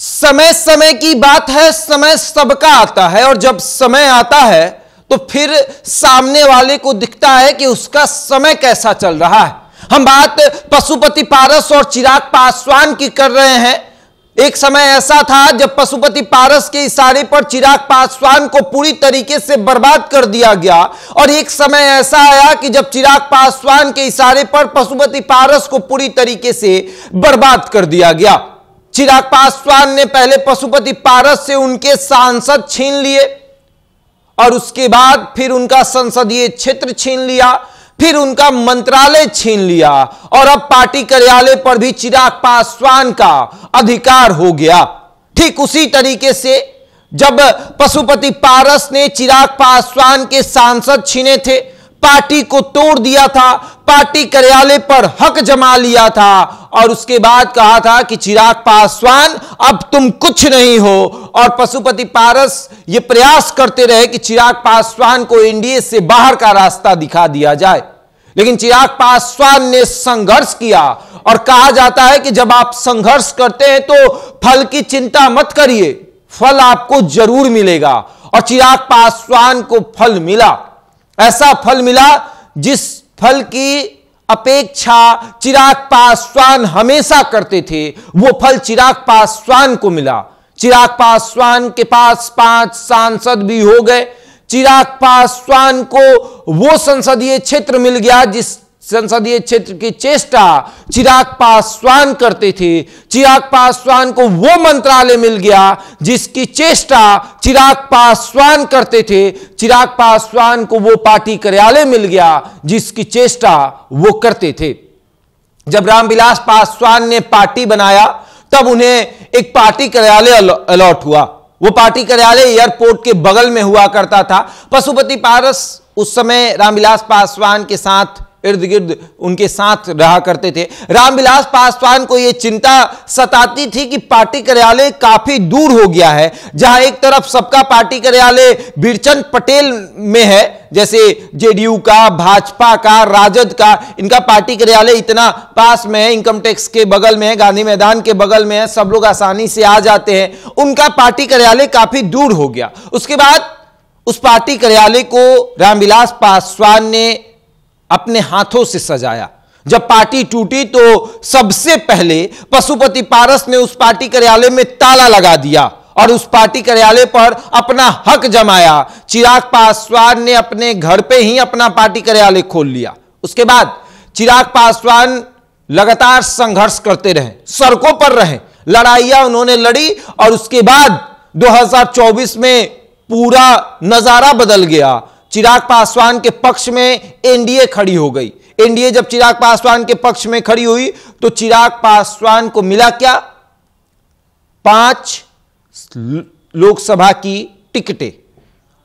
समय समय की बात है समय सबका आता है और जब समय आता है तो फिर सामने वाले को दिखता है कि उसका समय कैसा चल रहा है हम बात पशुपति पारस और चिराग पासवान की कर रहे हैं एक समय ऐसा था जब पशुपति पारस के इशारे पर चिराग पासवान को पूरी तरीके से बर्बाद कर दिया गया और एक समय ऐसा आया कि जब चिराग पासवान के इशारे पर पशुपति पारस को पूरी तरीके से बर्बाद कर दिया गया चिराग पासवान ने पहले पशुपति पारस से उनके सांसद छीन लिए और उसके बाद फिर उनका संसदीय क्षेत्र छीन लिया फिर उनका मंत्रालय छीन लिया और अब पार्टी कार्यालय पर भी चिराग पासवान का अधिकार हो गया ठीक उसी तरीके से जब पशुपति पारस ने चिराग पासवान के सांसद छीने थे पार्टी को तोड़ दिया था पार्टी कार्यालय पर हक जमा लिया था और उसके बाद कहा था कि चिराग पासवान अब तुम कुछ नहीं हो और पशुपति पारस ये प्रयास करते रहे कि चिराग पासवान को एनडीए से बाहर का रास्ता दिखा दिया जाए लेकिन चिराग पासवान ने संघर्ष किया और कहा जाता है कि जब आप संघर्ष करते हैं तो फल की चिंता मत करिए फल आपको जरूर मिलेगा और चिराग पासवान को फल मिला ऐसा फल मिला जिस फल की अपेक्षा चिराग पासवान हमेशा करते थे वो फल चिराग पासवान को मिला चिराग पासवान के पास पांच सांसद भी हो गए चिराग पासवान को वो संसदीय क्षेत्र मिल गया जिस संसदीय क्षेत्र की चेष्टा चिराग पासवान करते थे चिराग पासवान को वो मंत्रालय मिल गया जिसकी चेष्टा चिराग पासवान करते थे चिराग पासवान को वो पार्टी कार्यालय मिल गया जिसकी चेष्टा वो करते थे जब रामविलास पासवान ने पार्टी बनाया तब उन्हें एक पार्टी कार्यालय अलॉट हुआ वो पार्टी कार्यालय एयरपोर्ट के बगल में हुआ करता था पशुपति पारस उस समय रामविलास पासवान के साथ इर्द गिर्द उनके साथ रहा करते थे रामविलास पासवान को यह चिंता सताती थी कि पार्टी कार्यालय काफी दूर हो गया है जहां एक तरफ सबका पार्टी कार्यालय बीरचंद पटेल में है जैसे जेडीयू का भाजपा का राजद का इनका पार्टी कार्यालय इतना पास में है इनकम टैक्स के बगल में है गांधी मैदान के बगल में है सब लोग आसानी से आ जाते हैं उनका पार्टी कार्यालय काफी दूर हो गया उसके बाद उस पार्टी कार्यालय को रामविलास पासवान ने अपने हाथों से सजाया जब पार्टी टूटी तो सबसे पहले पशुपति पारस ने उस पार्टी कार्यालय में ताला लगा दिया और उस पार्टी कार्यालय पर अपना हक जमाया चिराग पासवान ने अपने घर पे ही अपना पार्टी कार्यालय खोल लिया उसके बाद चिराग पासवान लगातार संघर्ष करते रहे सड़कों पर रहे लड़ाइया उन्होंने लड़ी और उसके बाद 2024 में पूरा नजारा बदल गया चिराग पासवान के पक्ष में एनडीए खड़ी हो गई एनडीए जब चिराग पासवान के पक्ष में खड़ी हुई तो चिराग पासवान को मिला क्या पांच लोकसभा की टिकटें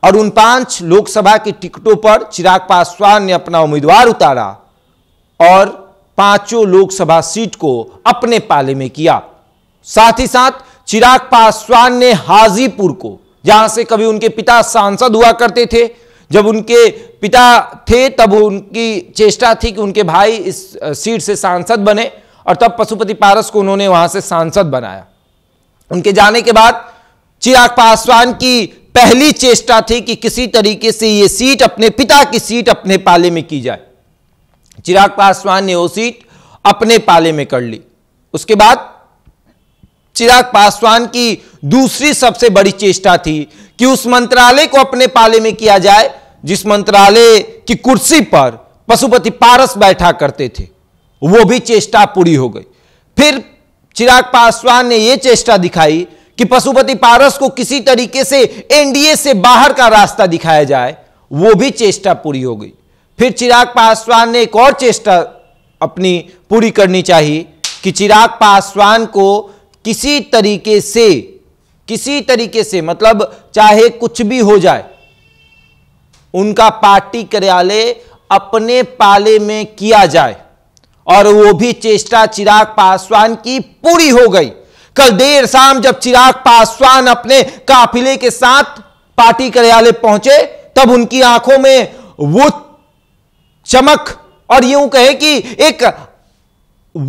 और उन पांच लोकसभा की टिकटों पर चिराग पासवान ने अपना उम्मीदवार उतारा और पांचों लोकसभा सीट को अपने पाले में किया साथ ही साथ चिराग पासवान ने हाजीपुर को जहां से कभी उनके पिता सांसद हुआ करते थे जब उनके पिता थे तब उनकी चेष्टा थी कि उनके भाई इस सीट से सांसद बने और तब पशुपति पारस को उन्होंने वहां से सांसद बनाया उनके जाने के बाद चिराग पासवान की पहली चेष्टा थी कि किसी तरीके से ये सीट अपने पिता की सीट अपने पाले में की जाए चिराग पासवान ने वो सीट अपने पाले में कर ली उसके बाद चिराग पासवान की दूसरी सबसे बड़ी चेष्टा थी कि उस मंत्रालय को अपने पाले में किया जाए जिस मंत्रालय की कुर्सी पर पशुपति पारस बैठा करते थे वो भी चेष्टा पूरी हो गई फिर चिराग पासवान ने यह चेष्टा दिखाई कि पशुपति पारस को किसी तरीके से एनडीए से बाहर का रास्ता दिखाया जाए वो भी चेष्टा पूरी हो गई फिर चिराग पासवान ने एक और चेष्टा अपनी पूरी करनी चाहिए कि चिराग पासवान को किसी तरीके से किसी तरीके से मतलब चाहे कुछ भी हो जाए उनका पार्टी कार्यालय अपने पाले में किया जाए और वो भी चेष्टा चिराग पासवान की पूरी हो गई कल देर शाम जब चिराग पासवान अपने काफिले के साथ पार्टी कार्यालय पहुंचे तब उनकी आंखों में वो चमक और यूं कहे कि एक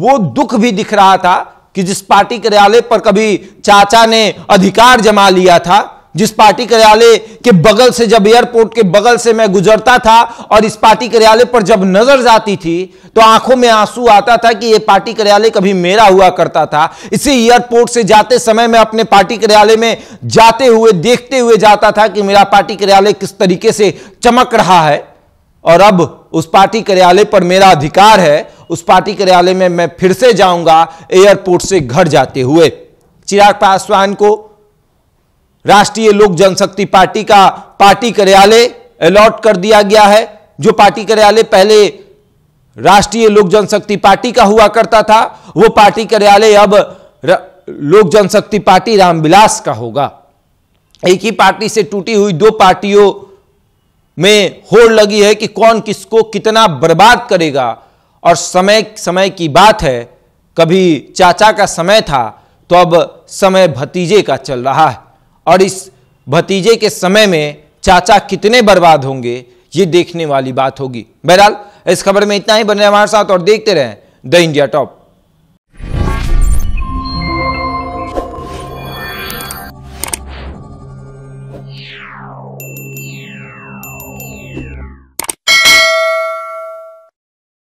वो दुख भी दिख रहा था कि जिस पार्टी कार्यालय पर कभी चाचा ने अधिकार जमा लिया था जिस पार्टी कार्यालय के बगल से जब एयरपोर्ट के बगल से मैं गुजरता था और इस पार्टी कार्यालय पर जब नजर जाती थी तो आंखों में आंसू आता था कि यह पार्टी कार्यालय कभी मेरा हुआ करता था इसी एयरपोर्ट से जाते समय मैं अपने पार्टी कार्यालय में जाते हुए देखते हुए जाता था कि मेरा पार्टी कार्यालय किस तरीके से चमक रहा है और अब उस पार्टी कार्यालय पर मेरा अधिकार है उस पार्टी कार्यालय में मैं फिर से जाऊंगा एयरपोर्ट से घर जाते हुए चिराग पासवान को राष्ट्रीय लोक जनशक्ति पार्टी का पार्टी कार्यालय अलॉट कर दिया गया है जो पार्टी कार्यालय पहले राष्ट्रीय लोक जनशक्ति पार्टी का हुआ करता था वो पार्टी कार्यालय अब लोक जनशक्ति पार्टी रामविलास का होगा एक ही पार्टी से टूटी हुई दो पार्टियों में होड़ लगी है कि कौन किसको कितना बर्बाद करेगा और समय समय की बात है कभी चाचा का समय था तो अब समय भतीजे का चल रहा है और इस भतीजे के समय में चाचा कितने बर्बाद होंगे ये देखने वाली बात होगी बहरहाल इस खबर में इतना ही बने हमारे साथ और देखते रहें द इंडिया टॉप